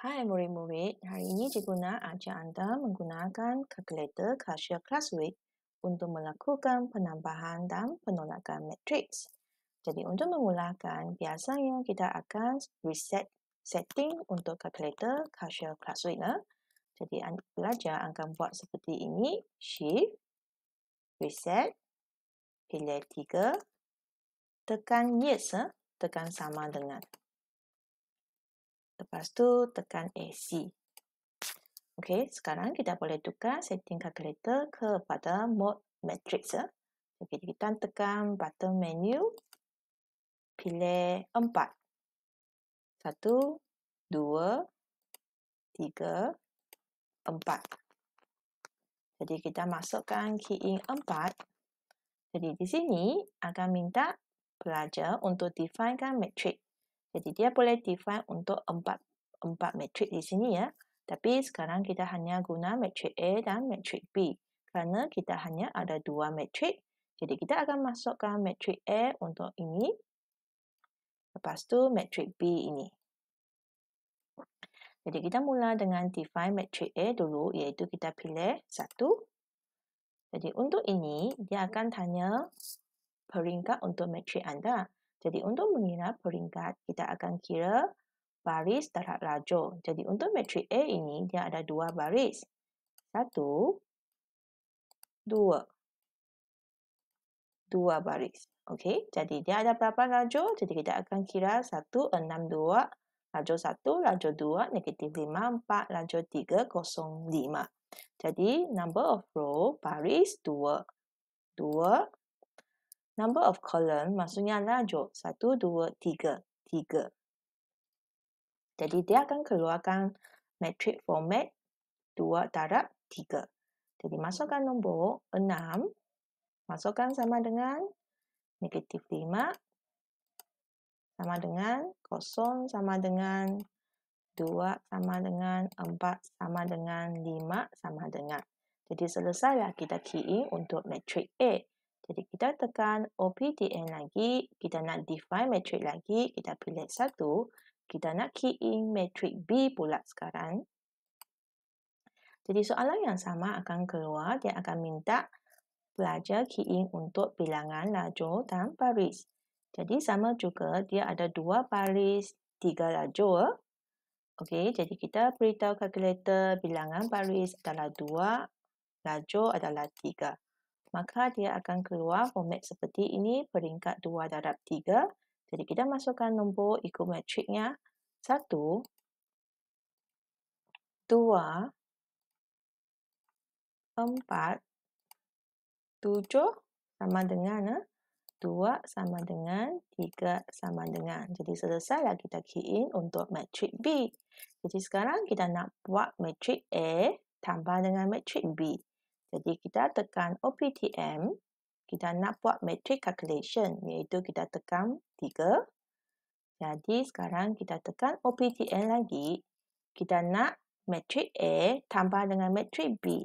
Hai murid-murid, hari ini cikgu nak ajar anda menggunakan kalkulator Kasia Classwork untuk melakukan penambahan dan penolakan matriks. Jadi untuk memulakan, biasanya kita akan reset setting untuk kalkulator Kasia Classwork. Eh. Jadi pelajar akan buat seperti ini, shift, reset, pilih 3, tekan yes, eh. tekan sama dengan Lepas tu tekan AC. Okey, sekarang kita boleh tukar setting calculator kepada mode matrix. Ya. Okey, kita tekan button menu. Pilih empat. Satu, dua, tiga, empat. Jadi kita masukkan key in empat. Jadi di sini akan minta pelajar untuk definekan matrix. Jadi dia boleh define untuk empat empat matrix di sini ya. Tapi sekarang kita hanya guna matrix A dan matrix B. Kerana kita hanya ada dua matrix. Jadi kita akan masukkan matrix A untuk ini. Lepas tu matrix B ini. Jadi kita mula dengan define matrix A dulu iaitu kita pilih satu. Jadi untuk ini dia akan tanya peringkat untuk matrix anda. Jadi untuk mengira peringkat, kita akan kira baris darat laju. Jadi untuk matrik A ini, dia ada dua baris. Satu, dua. Dua baris. Okay. jadi dia ada berapa laju? Jadi kita akan kira satu, enam, dua. laju satu, laju dua, negatif lima, empat, laju tiga, kosong, lima. Jadi, number of row, baris dua. Dua, number of column maksudnya lajur satu dua tiga tiga. Jadi dia akan keluarkan matrix format dua darab tiga. Jadi masukkan nombor enam, masukkan sama dengan negatif lima, sama dengan kosong, sama dengan dua, sama dengan empat, sama dengan lima, sama dengan. Jadi selesai lah kita key in untuk matrix A. Jadi kita tekan OPTN lagi, kita nak define matrix lagi, kita pilih satu, kita nak key in matrix B pula sekarang. Jadi soalan yang sama akan keluar, dia akan minta pelajar key in untuk bilangan laju dan baris. Jadi sama juga dia ada dua baris, tiga laju. Okey, jadi kita beritahu kalkulator bilangan baris adalah dua, laju adalah tiga maka dia akan keluar format seperti ini, peringkat 2 darab 3. Jadi kita masukkan nombor ikut matriknya. 1, 2, 4, 7 sama dengan 2 eh, sama dengan 3 sama dengan. Jadi selesailah kita key in untuk matrik B. Jadi sekarang kita nak buat matrik A tambah dengan matrik B. Jadi kita tekan OPTM, kita nak buat matrix calculation iaitu kita tekan 3. Jadi sekarang kita tekan OPTM lagi, kita nak matrix A tambah dengan matrix B.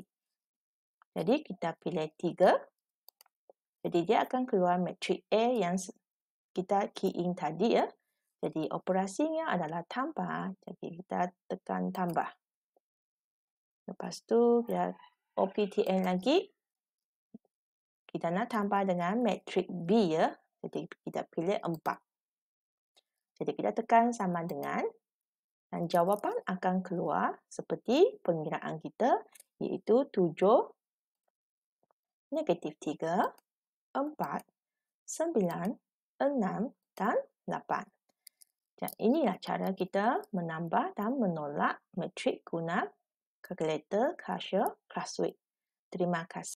Jadi kita pilih 3. Jadi dia akan keluar matrix A yang kita key in tadi ya. Jadi operasinya adalah tambah. Jadi kita tekan tambah. Lepas tu kita OPTN lagi. Kita nak tambah dengan matrik B ya. Jadi kita pilih 4. Jadi kita tekan sama dengan. Dan jawapan akan keluar seperti pengiraan kita iaitu 7, negatif 3, 4, 9, 6 dan 8. Dan inilah cara kita menambah dan menolak matrik guna calculator, Kasha, Classwick. Terima kasih.